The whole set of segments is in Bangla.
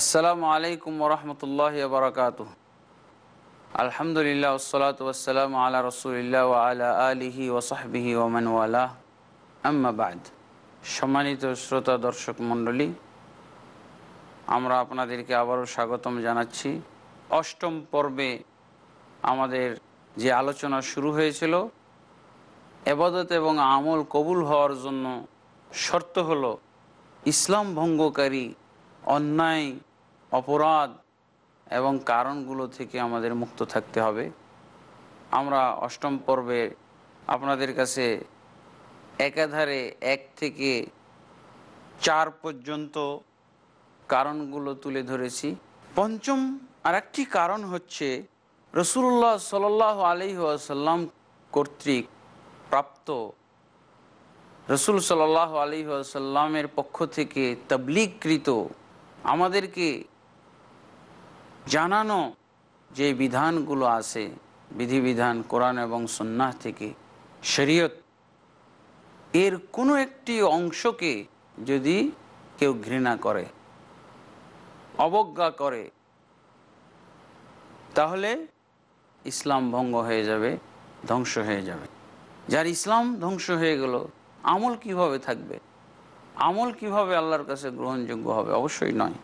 আসসালামু আলাইকুম রহমতুল্লাহ বারকাত আলহামদুলিল্লাহ ওসলাত ওসালাম আলা ও আলা আলিহি ওসাহবিহি ওমানওয়ালা আম্মাবাদ সম্মানিত শ্রোতা দর্শক মণ্ডলী আমরা আপনাদেরকে আবারও স্বাগতম জানাচ্ছি অষ্টম পর্বে আমাদের যে আলোচনা শুরু হয়েছিল এবাদত এবং আমল কবুল হওয়ার জন্য শর্ত হলো ইসলাম ভঙ্গকারী অন্যায় অপরাধ এবং কারণগুলো থেকে আমাদের মুক্ত থাকতে হবে আমরা অষ্টম পর্বে আপনাদের কাছে একাধারে এক থেকে চার পর্যন্ত কারণগুলো তুলে ধরেছি পঞ্চম আরেকটি কারণ হচ্ছে রসুল্লাহ সাল আলি আসাল্লাম কর্তৃক প্রাপ্ত রসুল সাল আলি আসাল্লামের পক্ষ থেকে তবলিগকৃত আমাদেরকে জানানো যে বিধানগুলো আছে বিধিবিধান কোরআন এবং সন্ন্যাস থেকে শরীয়ত এর কোনো একটি অংশকে যদি কেউ ঘৃণা করে অবজ্ঞা করে তাহলে ইসলাম ভঙ্গ হয়ে যাবে ধ্বংস হয়ে যাবে যার ইসলাম ধ্বংস হয়ে গেল আমল কিভাবে থাকবে আমল কিভাবে আল্লাহর কাছে গ্রহণযোগ্য হবে অবশ্যই নয়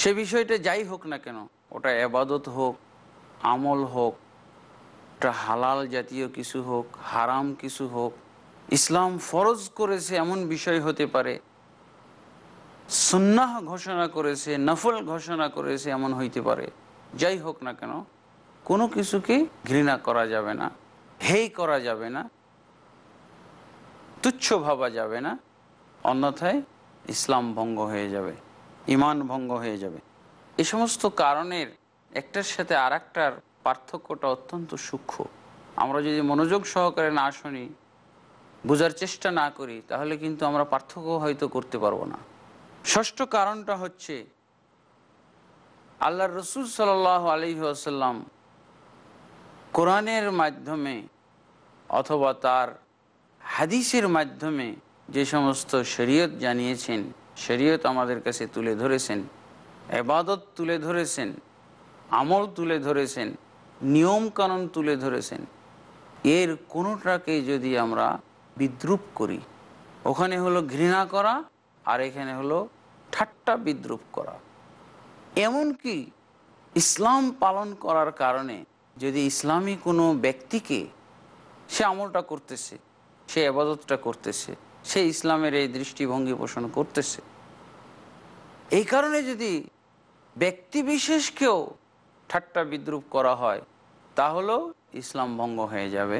সে বিষয়টা যাই হোক না কেন ওটা এবাদত হোক আমল হোক ওটা হালাল জাতীয় কিছু হোক হারাম কিছু হোক ইসলাম ফরজ করেছে এমন বিষয় হতে পারে সুন্নাহ ঘোষণা করেছে নফল ঘোষণা করেছে এমন হইতে পারে যাই হোক না কেন কোনো কিছুকে ঘৃণা করা যাবে না হেই করা যাবে না তুচ্ছ ভাবা যাবে না অন্যথায় ইসলাম ভঙ্গ হয়ে যাবে ইমান ভঙ্গ হয়ে যাবে এ সমস্ত কারণের একটার সাথে আর একটার পার্থক্যটা অত্যন্ত সূক্ষ্ম আমরা যদি মনোযোগ সহকারে না শুনি বোঝার চেষ্টা না করি তাহলে কিন্তু আমরা পার্থক্য হয়তো করতে পারবো না ষষ্ঠ কারণটা হচ্ছে আল্লাহ রসুল সাল আলহি আসাল্লাম কোরআনের মাধ্যমে অথবা তার হাদিসের মাধ্যমে যে সমস্ত শরীয়ত জানিয়েছেন শরীয়ত আমাদের কাছে তুলে ধরেছেন এবাদত তুলে ধরেছেন আমল তুলে ধরেছেন নিয়মকানুন তুলে ধরেছেন এর কোনোটাকে যদি আমরা বিদ্রুপ করি ওখানে হলো ঘৃণা করা আর এখানে হলো ঠাট্টা বিদ্রুপ করা এমনকি ইসলাম পালন করার কারণে যদি ইসলামী কোনো ব্যক্তিকে সে আমলটা করতেছে সে আবাদতটা করতেছে সে ইসলামের এই দৃষ্টিভঙ্গি পোষণ করতেছে এই কারণে যদি ব্যক্তি বিশেষকেও ঠাট্টা বিদ্রুপ করা হয় তাহলেও ইসলাম ভঙ্গ হয়ে যাবে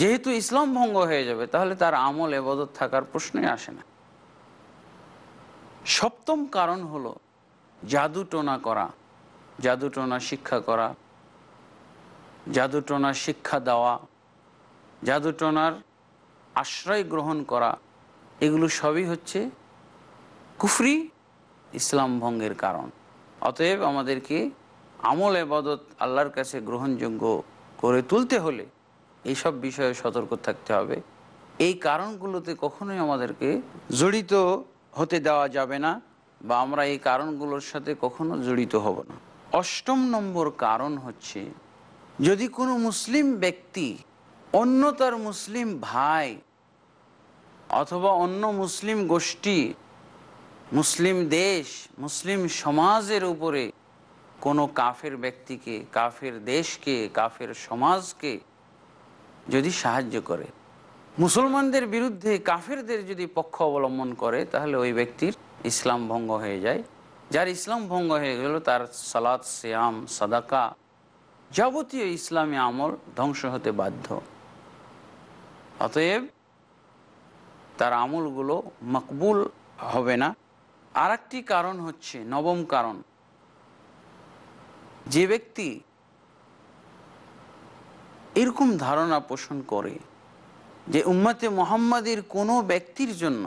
যেহেতু ইসলাম ভঙ্গ হয়ে যাবে তাহলে তার আমল এবদত থাকার প্রশ্নই আসে না সপ্তম কারণ হলো জাদুটোনা করা জাদুটোনা শিক্ষা করা টোনার শিক্ষা দেওয়া জাদুটোনার আশ্রয় গ্রহণ করা এগুলো সবই হচ্ছে কুফরি ইসলাম ভঙ্গের কারণ অতএব আমাদেরকে আমল এবাদত আল্লাহর কাছে গ্রহণযোগ্য করে তুলতে হলে এইসব বিষয়ে সতর্ক থাকতে হবে এই কারণগুলোতে কখনোই আমাদেরকে জড়িত হতে দেওয়া যাবে না বা আমরা এই কারণগুলোর সাথে কখনো জড়িত হব না অষ্টম নম্বর কারণ হচ্ছে যদি কোনো মুসলিম ব্যক্তি অন্য তার মুসলিম ভাই অথবা অন্য মুসলিম গোষ্ঠী মুসলিম দেশ মুসলিম সমাজের উপরে কোনো কাফের ব্যক্তিকে কাফের দেশকে কাফের সমাজকে যদি সাহায্য করে মুসলমানদের বিরুদ্ধে কাফেরদের যদি পক্ষ অবলম্বন করে তাহলে ওই ব্যক্তির ইসলাম ভঙ্গ হয়ে যায় যার ইসলাম ভঙ্গ হয়ে গেল তার সালাদ শ্যাম সাদাকা যাবতীয় ইসলামী আমল ধ্বংস হতে বাধ্য অতএব তার আমলগুলো মকবুল হবে না আর কারণ হচ্ছে নবম কারণ যে ব্যক্তি এরকম ধারণা পোষণ করে যে উম্মতে মোহাম্মদের কোনো ব্যক্তির জন্য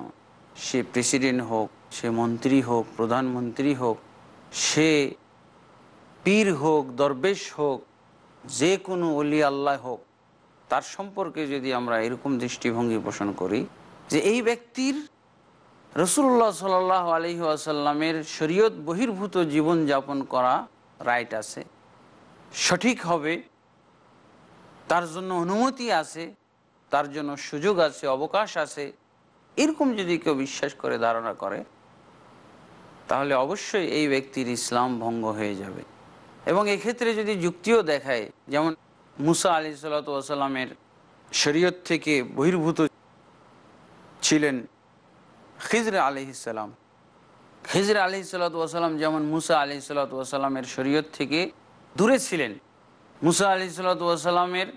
সে প্রেসিডেন্ট হোক সে মন্ত্রী হোক প্রধানমন্ত্রী হোক সে পীর হোক দরবেশ হোক যে কোনো অলি আল্লাহ হোক তার সম্পর্কে যদি আমরা এরকম দৃষ্টিভঙ্গি পোষণ করি যে এই ব্যক্তির রসুল্লাহ সাল আলহি আসাল্লামের শরীয়ত বহির্ভূত জীবনযাপন করা রাইট আছে সঠিক হবে তার জন্য অনুমতি আছে তার জন্য সুযোগ আছে অবকাশ আছে এরকম যদি কেউ বিশ্বাস করে ধারণা করে তাহলে অবশ্যই এই ব্যক্তির ইসলাম ভঙ্গ হয়ে যাবে এবং এক্ষেত্রে যদি যুক্তিও দেখায় যেমন মুসা আলি সাল্লা শরীয়ত থেকে বহির্ভূত ছিলেন খিজর আলহিসাল্লাম খিজরে আলি সাল্লাতাম যেমন মুসা আলি সাল্লাতামের শরীয়ত থেকে দূরে ছিলেন মুসা আলি সাল্লাতামের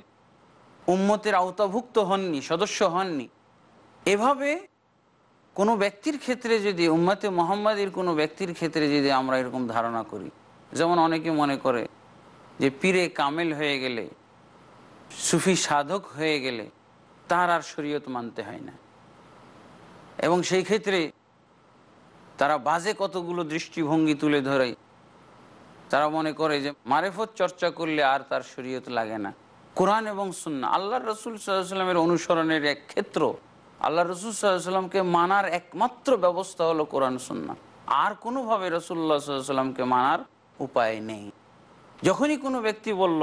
উম্মতের আওতাভুক্ত হননি সদস্য হননি এভাবে কোনো ব্যক্তির ক্ষেত্রে যদি উম্মাতে মোহাম্মদের কোনো ব্যক্তির ক্ষেত্রে যদি আমরা এরকম ধারণা করি যেমন অনেকে মনে করে যে পীরে কামেল হয়ে গেলে সুফি সাধক হয়ে গেলে তার আর শরীয়ত মানতে হয় না এবং সেই ক্ষেত্রে তারা বাজে কতগুলো দৃষ্টিভঙ্গি তুলে ধরে তারা মনে করে যে মারেফত চর্চা করলে আর তার শরীয়ত লাগে না কোরআন এবং সুন্না আল্লাহ রসুল সাল্লামের অনুসরণের এক ক্ষেত্র আল্লাহ রসুল সাল্লামকে মানার একমাত্র ব্যবস্থা হলো কোরআন সুন্না আর কোনোভাবে রসুল্লাহ সাল্লামকে মানার উপায় নেই যখনই কোনো ব্যক্তি বলল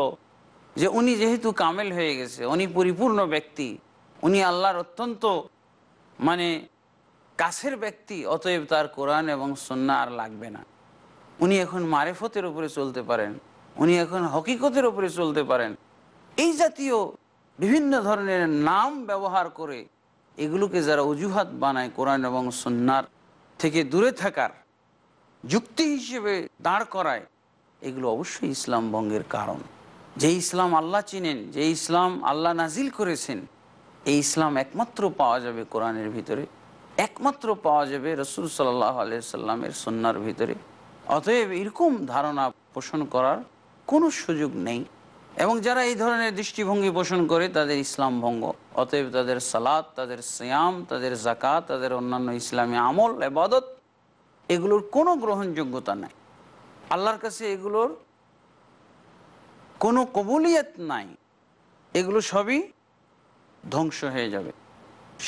যে উনি যেহেতু কামেল হয়ে গেছে উনি পরিপূর্ণ ব্যক্তি উনি আল্লাহর অত্যন্ত মানে কাছের ব্যক্তি অতএব তার কোরআন এবং সন্না আর লাগবে না উনি এখন মারেফতের উপরে চলতে পারেন উনি এখন হকিকতের উপরে চলতে পারেন এই জাতীয় বিভিন্ন ধরনের নাম ব্যবহার করে এগুলোকে যারা অজুহাত বানায় কোরআন এবং সন্ন্যার থেকে দূরে থাকার যুক্তি হিসেবে দাঁড় করায় এগুলো অবশ্যই ইসলাম ভঙ্গের কারণ যে ইসলাম আল্লাহ চিনেন যে ইসলাম আল্লাহ নাজিল করেছেন এই ইসলাম একমাত্র পাওয়া যাবে কোরআনের ভিতরে একমাত্র পাওয়া যাবে রসুল সাল্লাহ আলাইসাল্লামের সন্ন্যার ভিতরে অতএব এরকম ধারণা পোষণ করার কোনো সুযোগ নেই এবং যারা এই ধরনের দৃষ্টিভঙ্গি পোষণ করে তাদের ইসলাম ভঙ্গ অতএব তাদের সালাদ তাদের শ্যাম তাদের জাকাত তাদের অন্যান্য ইসলামী আমল এবাদত এগুলোর কোনো গ্রহণযোগ্যতা নাই আল্লাহর কাছে এগুলোর কোনো কবুলিয়ত নাই এগুলো সবই ধ্বংস হয়ে যাবে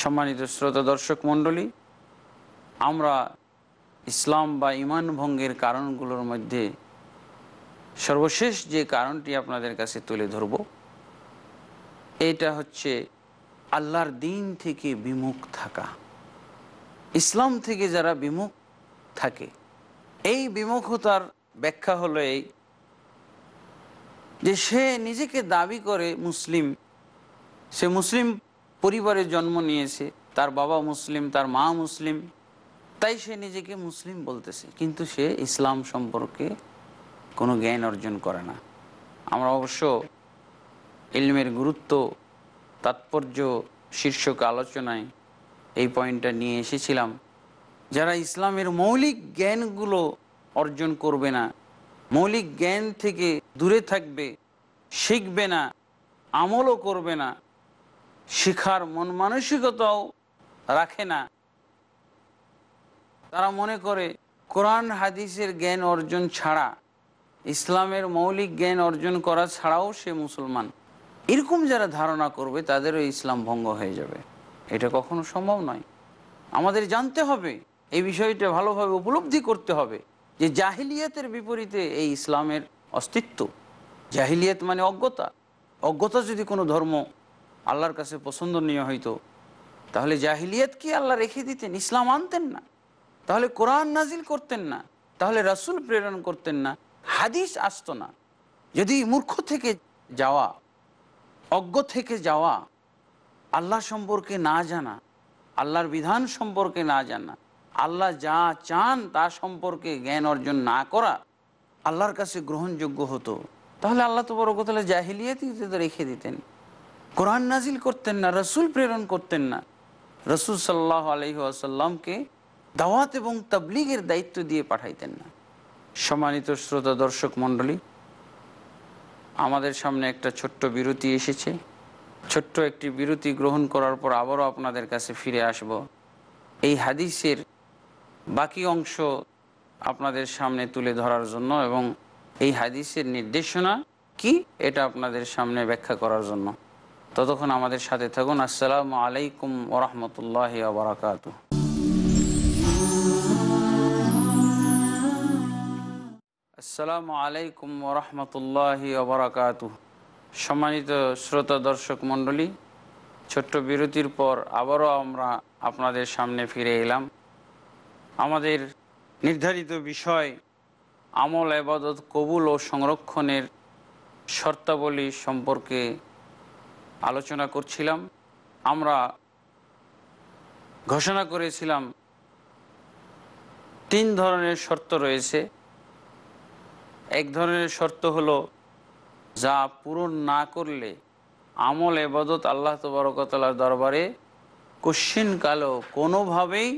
সম্মানিত শ্রোতা দর্শক মণ্ডলী আমরা ইসলাম বা ইমান ভঙ্গের কারণগুলোর মধ্যে সর্বশেষ যে কারণটি আপনাদের কাছে তুলে ধরব এটা হচ্ছে আল্লাহর দিন থেকে বিমুখ থাকা ইসলাম থেকে যারা বিমুখ থাকে এই বিমুখতার ব্যাখ্যা হলো এই যে সে নিজেকে দাবি করে মুসলিম সে মুসলিম পরিবারে জন্ম নিয়েছে তার বাবা মুসলিম তার মা মুসলিম তাই সে নিজেকে মুসলিম বলতেছে কিন্তু সে ইসলাম সম্পর্কে কোনো জ্ঞান অর্জন করে না আমরা অবশ্য ইলমের গুরুত্ব তাৎপর্য শীর্ষক আলোচনায় এই পয়েন্টটা নিয়ে এসেছিলাম যারা ইসলামের মৌলিক জ্ঞানগুলো অর্জন করবে না মৌলিক জ্ঞান থেকে দূরে থাকবে শিখবে না আমলও করবে না শিখার মন মানসিকতাও রাখে না তারা মনে করে কোরআন হাদিসের জ্ঞান অর্জন ছাড়া ইসলামের মৌলিক জ্ঞান অর্জন করা ছাড়াও সে মুসলমান এরকম যারা ধারণা করবে তাদেরও ইসলাম ভঙ্গ হয়ে যাবে এটা কখনো সম্ভব নয় আমাদের জানতে হবে এই বিষয়টা ভালোভাবে উপলব্ধি করতে হবে যে জাহিলিয়াতের বিপরীতে এই ইসলামের অস্তিত্ব জাহিলিয়াত মানে অজ্ঞতা অজ্ঞতা যদি কোনো ধর্ম আল্লাহর কাছে পছন্দনীয় হইতো তাহলে জাহিলিয়াত কি আল্লাহ রেখে দিতেন ইসলাম আনতেন না তাহলে কোরআন নাজিল করতেন না তাহলে রাসুল প্রেরণ করতেন না হাদিস আসতো না যদি মূর্খ থেকে যাওয়া অজ্ঞ থেকে যাওয়া আল্লাহ সম্পর্কে না জানা আল্লাহর বিধান সম্পর্কে না জানা আল্লাহ যা চান তা সম্পর্কে জ্ঞান অর্জন না করা আল্লাহর কাছে গ্রহণযোগ্য হতো তাহলে আল্লাহ তো বড় কথা জাহিলিয়াতই রেখে দিতেন কোরআন নাজিল করতেন না রসুল প্রেরণ করতেন না রসুল সাল্লাহ আলহি আসাল্লামকে দাওয়াত এবং তাবলিগের দায়িত্ব দিয়ে পাঠাইতেন না সম্মানিত শ্রোতা দর্শক মণ্ডলী আমাদের সামনে একটা ছোট্ট বিরতি এসেছে ছোট্ট একটি বিরতি গ্রহণ করার পর আবারও আপনাদের কাছে ফিরে আসব এই হাদিসের বাকি অংশ আপনাদের সামনে তুলে ধরার জন্য এবং এই হাদিসের নির্দেশনা কি এটা আপনাদের সামনে ব্যাখ্যা করার জন্য ততক্ষণ আমাদের সাথে থাকুন আসসালামু আলাইকুম ওরহমতুল্লাহ বারাকাতু আসসালামু আলাইকুম ওরহমতুল্লাহ বারাকাত সম্মানিত শ্রোতা দর্শক মণ্ডলী ছোট্ট বিরতির পর আবারও আমরা আপনাদের সামনে ফিরে এলাম আমাদের নির্ধারিত বিষয় আমল আবাদত কবুল ও সংরক্ষণের শর্তাবলী সম্পর্কে আলোচনা করছিলাম আমরা ঘোষণা করেছিলাম তিন ধরনের শর্ত রয়েছে এক ধরনের শর্ত হলো যা পূরণ না করলে আমল এবাদত আল্লাহ তবরকতলার দরবারে কশ্চিন কালো কোনোভাবেই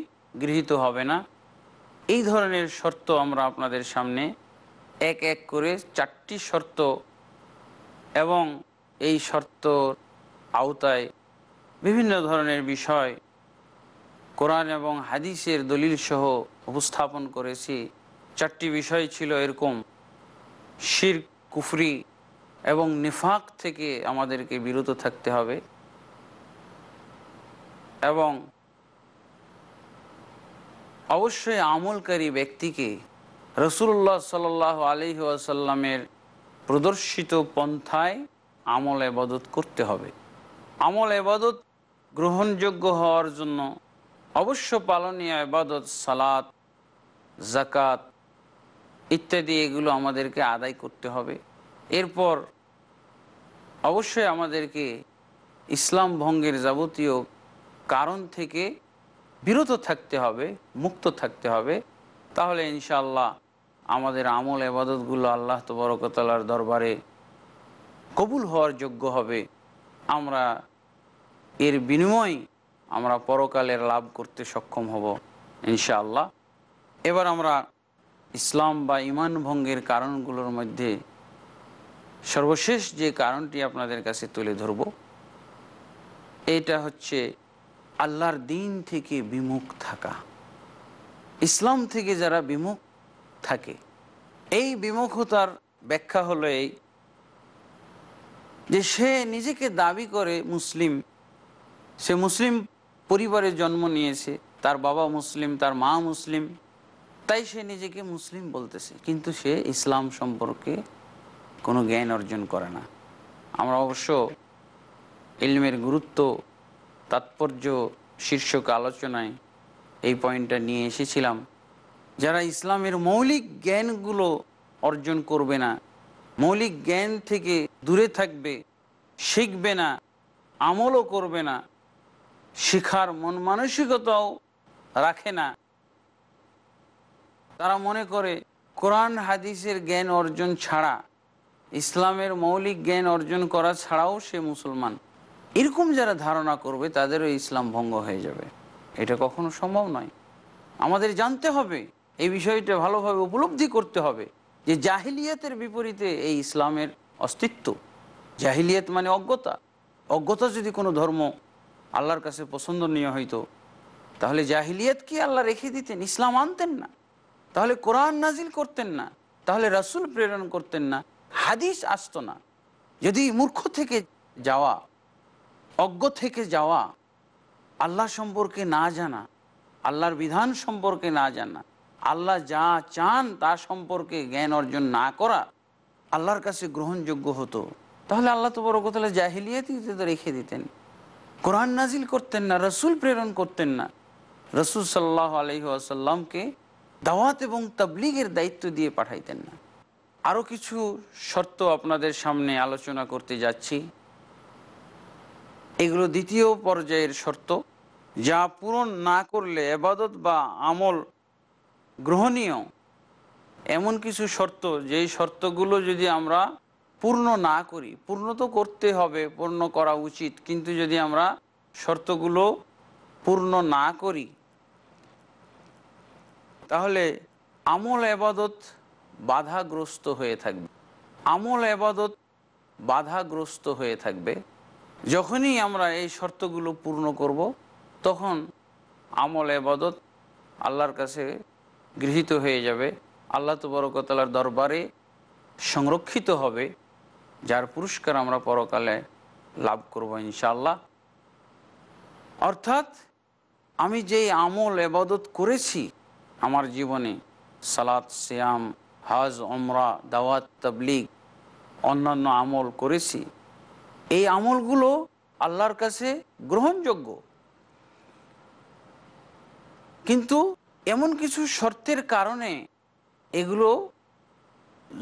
গৃহীত হবে না এই ধরনের শর্ত আমরা আপনাদের সামনে এক এক করে চারটি শর্ত এবং এই শর্ত আওতায় বিভিন্ন ধরনের বিষয় কোরআন এবং হাদিসের দলিল সহ উপস্থাপন করেছি চারটি বিষয় ছিল এরকম শির কুফরি এবং নিফাক থেকে আমাদেরকে বিরত থাকতে হবে এবং অবশ্যই আমলকারী ব্যক্তিকে রসুল্লাহ সাল আলি আসাল্লামের প্রদর্শিত পন্থায় আমলে বদত করতে হবে আমল এবাদত গ্রহণযোগ্য হওয়ার জন্য অবশ্য পালনীয় এবাদত সালাত জাকাত ইত্যাদি এগুলো আমাদেরকে আদায় করতে হবে এরপর অবশ্যই আমাদেরকে ইসলাম ভঙ্গের যাবতীয় কারণ থেকে বিরত থাকতে হবে মুক্ত থাকতে হবে তাহলে ইনশাল্লাহ আমাদের আমল এবাদতগুলো আল্লাহ তবরকতালার দরবারে কবুল হওয়ার যোগ্য হবে আমরা এর বিনিময় আমরা পরকালের লাভ করতে সক্ষম হব ইনশাআল্লাহ এবার আমরা ইসলাম বা ইমান ভঙ্গের কারণগুলোর মধ্যে সর্বশেষ যে কারণটি আপনাদের কাছে তুলে ধরব এটা হচ্ছে আল্লাহর দিন থেকে বিমুখ থাকা ইসলাম থেকে যারা বিমুখ থাকে এই বিমুখতার ব্যাখ্যা হলো এই যে সে নিজেকে দাবি করে মুসলিম সে মুসলিম পরিবারে জন্ম নিয়েছে তার বাবা মুসলিম তার মা মুসলিম তাই সে নিজেকে মুসলিম বলতেছে কিন্তু সে ইসলাম সম্পর্কে কোনো জ্ঞান অর্জন করে না আমরা অবশ্য ইলমের গুরুত্ব তাৎপর্য শীর্ষক আলোচনায় এই পয়েন্টটা নিয়ে এসেছিলাম যারা ইসলামের মৌলিক জ্ঞানগুলো অর্জন করবে না মৌলিক জ্ঞান থেকে দূরে থাকবে শিখবে না আমলও করবে না শিখার মন মানসিকতাও রাখে না তারা মনে করে কোরআন হাদিসের জ্ঞান অর্জন ছাড়া ইসলামের মৌলিক জ্ঞান অর্জন করা ছাড়াও সে মুসলমান এরকম যারা ধারণা করবে তাদেরও ইসলাম ভঙ্গ হয়ে যাবে এটা কখনো সম্ভব নয় আমাদের জানতে হবে এই বিষয়টা ভালোভাবে উপলব্ধি করতে হবে যে জাহিলিয়াতের বিপরীতে এই ইসলামের অস্তিত্ব জাহিলিয়াত মানে অজ্ঞতা অজ্ঞতা যদি কোনো ধর্ম আল্লাহর কাছে পছন্দনীয় হইতো তাহলে জাহিলিয়াত কি আল্লাহ রেখে দিতেন ইসলাম আনতেন না তাহলে কোরআন নাজিল করতেন না তাহলে রাসুল প্রেরণ করতেন না হাদিস আসত না যদি মূর্খ থেকে যাওয়া অজ্ঞ থেকে যাওয়া আল্লাহ সম্পর্কে না জানা আল্লাহর বিধান সম্পর্কে না জানা আল্লাহ যা চান তা সম্পর্কে জ্ঞান অর্জন না করা আল্লাহর কাছে গ্রহণযোগ্য হতো তাহলে আল্লাহ তো বড় কথা জাহিলিয়াতই তো রেখে দিতেন কোরআন নাজিল করতেন না রসুল প্রেরণ করতেন না রসুল সাল্লাহ আলহিহাসাল্লামকে দাওয়াত এবং তাবলিগের দায়িত্ব দিয়ে পাঠাইতেন না আরও কিছু শর্ত আপনাদের সামনে আলোচনা করতে যাচ্ছি এগুলো দ্বিতীয় পর্যায়ের শর্ত যা পূরণ না করলে এবাদত বা আমল গ্রহণীয় এমন কিছু শর্ত যেই শর্তগুলো যদি আমরা পূর্ণ না করি পূর্ণ তো করতে হবে পূর্ণ করা উচিত কিন্তু যদি আমরা শর্তগুলো পূর্ণ না করি তাহলে আমল এবাদত বাধাগ্রস্ত হয়ে থাকবে আমল এবাদত বাধাগ্রস্ত হয়ে থাকবে যখনই আমরা এই শর্তগুলো পূর্ণ করব তখন আমল এবাদত আল্লাহর কাছে গৃহীত হয়ে যাবে আল্লাহ তবরকতালার দরবারে সংরক্ষিত হবে যার পুরস্কার আমরা পরকালে লাভ করব ইনশাল্লাহ অর্থাৎ আমি যেই আমল এবাদত করেছি আমার জীবনে সালাত সিয়াম হাজ অমরা দাওয়াত তাবলিগ অন্যান্য আমল করেছি এই আমলগুলো আল্লাহর কাছে গ্রহণযোগ্য কিন্তু এমন কিছু শর্তের কারণে এগুলো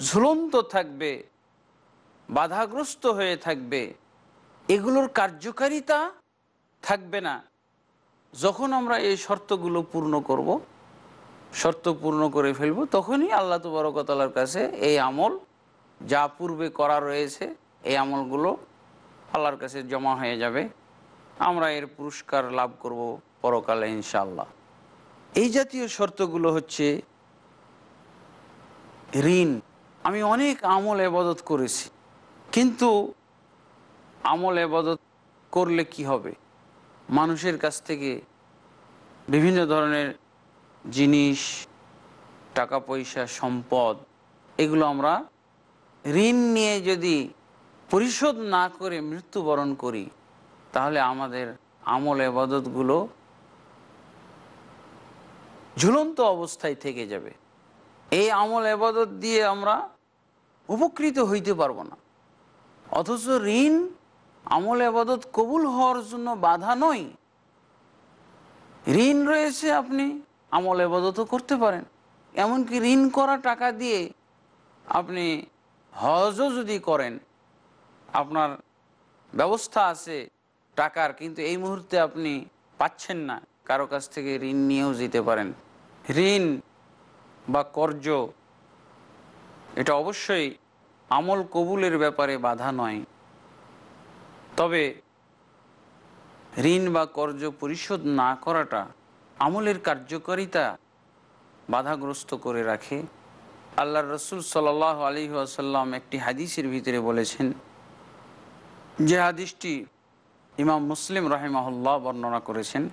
ঝুলন্ত থাকবে বাধাগ্রস্ত হয়ে থাকবে এগুলোর কার্যকারিতা থাকবে না যখন আমরা এই শর্তগুলো পূর্ণ করব শর্ত পূর্ণ করে ফেলব তখনই আল্লাহ তবরকতালার কাছে এই আমল যা পূর্বে করা রয়েছে এই আমলগুলো আল্লাহর কাছে জমা হয়ে যাবে আমরা এর পুরস্কার লাভ করব পরকালে ইনশাল্লাহ এই জাতীয় শর্তগুলো হচ্ছে ঋণ আমি অনেক আমল এবাদত করেছি কিন্তু আমল এবাদত করলে কি হবে মানুষের কাছ থেকে বিভিন্ন ধরনের জিনিস টাকা পয়সা সম্পদ এগুলো আমরা ঋণ নিয়ে যদি পরিশোধ না করে মৃত্যুবরণ করি তাহলে আমাদের আমল এবাদতগুলো ঝুলন্ত অবস্থায় থেকে যাবে এই আমল এবাদত দিয়ে আমরা উপকৃত হইতে পারবো না অথচ ঋণ আমল আবাদত কবুল হওয়ার জন্য বাধা নয় ঋণ রয়েছে আপনি আমল আবাদতও করতে পারেন এমনকি ঋণ করা টাকা দিয়ে আপনি হজও যদি করেন আপনার ব্যবস্থা আছে টাকার কিন্তু এই মুহূর্তে আপনি পাচ্ছেন না কারো কাছ থেকে ঋণ নিয়েও যেতে পারেন ঋণ বা কর্য এটা অবশ্যই আমল কবুলের ব্যাপারে বাধা নয় তবে ঋণ বা কর্য পরিশোধ না করাটা আমলের কার্যকারিতা বাধাগ্রস্ত করে রাখে আল্লাহ রসুল সাল আলী আসাল্লাম একটি হাদিসের ভিতরে বলেছেন যে হাদিসটি ইমাম মুসলিম রাহেমাহুল্লাহ বর্ণনা করেছেন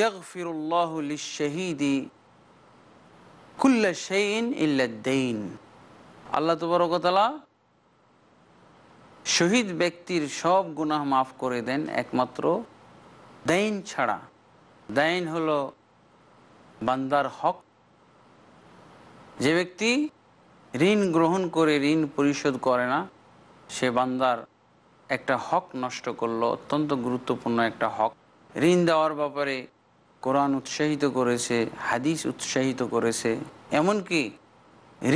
ইয়ফিরুল্লাহ শাহিদি কুল্লা শাহিন দেইন আল্লাহ তবরকতলা শহীদ ব্যক্তির সব গুনাহ মাফ করে দেন একমাত্র দাইন ছাড়া দাইন হলো বান্দার হক যে ব্যক্তি ঋণ গ্রহণ করে ঋণ পরিশোধ করে না সে বান্দার একটা হক নষ্ট করলো অত্যন্ত গুরুত্বপূর্ণ একটা হক ঋণ দেওয়ার ব্যাপারে কোরআন উৎসাহিত করেছে হাদিস উৎসাহিত করেছে এমনকি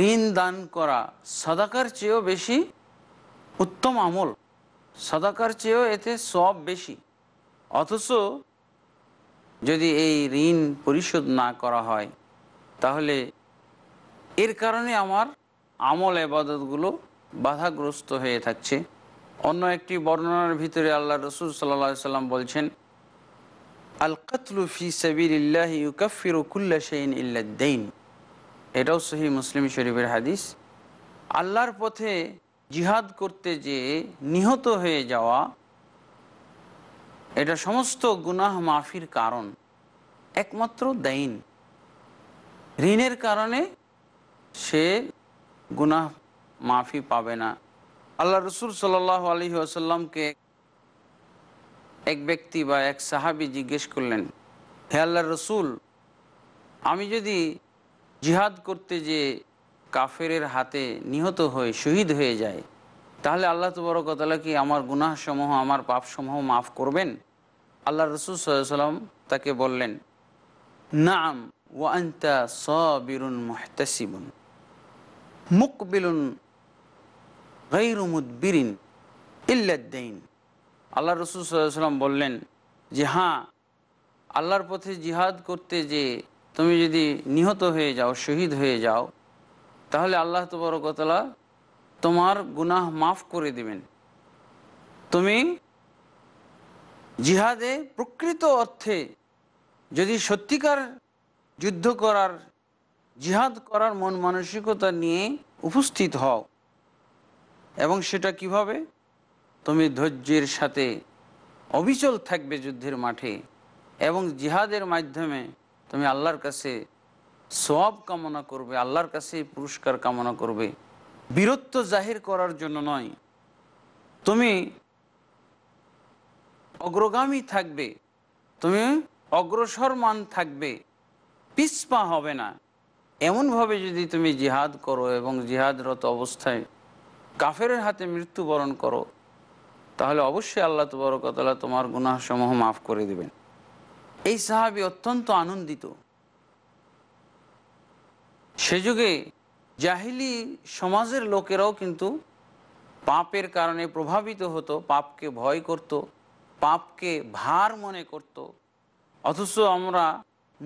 ঋণ দান করা সদাকার চেয়েও বেশি উত্তম আমল সদাকার চেয়েও এতে সব বেশি অথচ যদি এই ঋণ পরিশোধ না করা হয় তাহলে এর কারণে আমার আমল আবাদতগুলো বাধাগ্রস্ত হয়ে থাকছে অন্য একটি বর্ণনার ভিতরে আল্লাহ রসুল সাল্লা সাল্লাম বলছেন আল কাতলু ফি সাবির ইল্লাহ ইউকাফির ইল্লা দেইন এটাও সহি মুসলিম শরীফের হাদিস আল্লাহর পথে জিহাদ করতে যে নিহত হয়ে যাওয়া এটা সমস্ত গুনাহ মাফির কারণ একমাত্র দাইন ঋণের কারণে সে গুনাহ মাফি পাবে না আল্লাহ রসুল সাল আলী আসাল্লামকে এক ব্যক্তি বা এক সাহাবি জিজ্ঞেস করলেন হে আল্লাহ রসুল আমি যদি জিহাদ করতে যে কাফেরের হাতে নিহত হয়ে শহীদ হয়ে যায় তাহলে আল্লাহ তবরকতলা কি আমার গুনাহসমূহ আমার পাপসমূহ মাফ করবেন আল্লাহ রসুল সাল্লাম তাকে বললেন নাম ওয়ান্তা সবিরুন মহতাসিবুন মুকবিলুন গৈরুমুদ্বিরিন ইল্লাদ্দিন আল্লাহ রসুল সাল্লাম বললেন যে হ্যাঁ আল্লাহর পথে জিহাদ করতে যে তুমি যদি নিহত হয়ে যাও শহীদ হয়ে যাও তাহলে আল্লাহ তবরকতলা তোমার গুনাহ মাফ করে দিবেন তুমি জিহাদে প্রকৃত অর্থে যদি সত্যিকার যুদ্ধ করার জিহাদ করার মন মানসিকতা নিয়ে উপস্থিত হও এবং সেটা কিভাবে তুমি ধৈর্যের সাথে অবিচল থাকবে যুদ্ধের মাঠে এবং জিহাদের মাধ্যমে তুমি আল্লাহর কাছে সব কামনা করবে আল্লাহর কাছে পুরস্কার কামনা করবে বীরত্ব জাহির করার জন্য নয় তুমি অগ্রগামী থাকবে তুমি অগ্রসরমান থাকবে পিসপা হবে না এমনভাবে যদি তুমি জিহাদ করো এবং জিহাদরত অবস্থায় কাফের হাতে মৃত্যুবরণ করো তাহলে অবশ্যই আল্লাহ তবরকতলা তোমার গুনাসমূহ মাফ করে দেবেন এই সাহাবি অত্যন্ত আনন্দিত সে যুগে জাহিলি সমাজের লোকেরাও কিন্তু পাপের কারণে প্রভাবিত হতো পাপকে ভয় করত পাপকে ভার মনে করত অথচ আমরা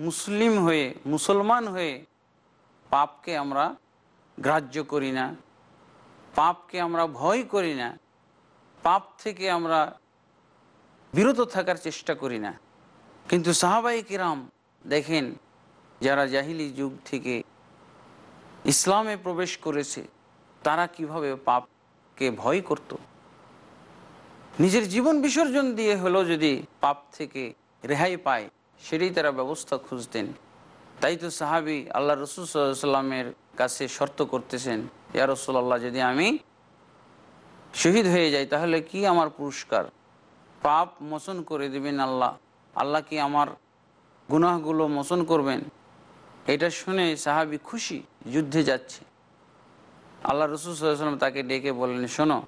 মুসলিম হয়ে মুসলমান হয়ে পাপকে আমরা গ্রাহ্য করি না পাপকে আমরা ভয় করি না পাপ থেকে আমরা বিরত থাকার চেষ্টা করি না কিন্তু সাহাবাই কিরাম দেখেন যারা জাহিলি যুগ থেকে ইসলামে প্রবেশ করেছে তারা কিভাবে পাপকে ভয় করত নিজের জীবন বিসর্জন দিয়ে হলো যদি পাপ থেকে রেহাই পায় সেটাই তারা ব্যবস্থা খুঁজতেন তাই তো সাহাবি আল্লাহ রসুল কাছে শর্ত করতেছেন ইয়া রসুল্লাহ যদি আমি শহীদ হয়ে যাই তাহলে কি আমার পুরস্কার পাপ মোচন করে দেবেন আল্লাহ আল্লাহ কি আমার গুনাহগুলো মোচন করবেন এটা শুনে সাহাবি খুশি যুদ্ধে যাচ্ছে আল্লাহ রসুল সাল্লাম তাকে ডেকে বললেন শোনো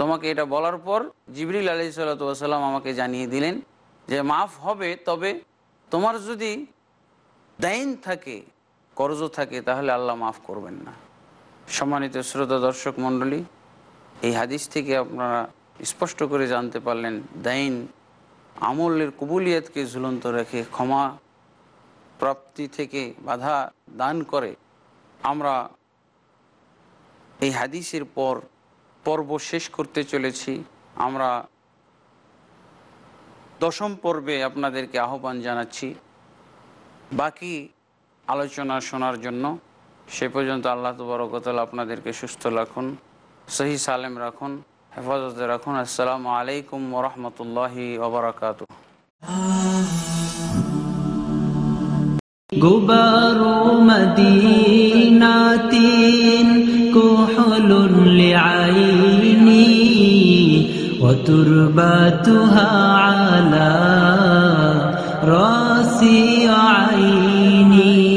তোমাকে এটা বলার পর জিবরিল আলি সাল্লাম আমাকে জানিয়ে দিলেন যে মাফ হবে তবে তোমার যদি দাইন থাকে কর্জ থাকে তাহলে আল্লাহ মাফ করবেন না সম্মানিত শ্রোতা দর্শক মণ্ডলী এই হাদিস থেকে আপনারা স্পষ্ট করে জানতে পারলেন দাইন আমলের কবুলিয়তকে ঝুলন্ত রেখে ক্ষমা প্রাপ্তি থেকে বাধা দান করে আমরা এই হাদিসের পর পর্ব শেষ করতে চলেছি আমরা দশম পর্বে আপনাদেরকে আহ্বান জানাচ্ছি বাকি আলোচনা শোনার জন্য সে পর্যন্ত আল্লাহ তবরকতাল আপনাদেরকে সুস্থ রাখুন সহি সালেম রাখুন হেফাজতে রাখুন আসসালামু আলাইকুম ওরহমতুল্লাহ ওবরাকাত গুবারো মদিনাতিন কুহলুন লিআইনি وتربتها على راسي عيني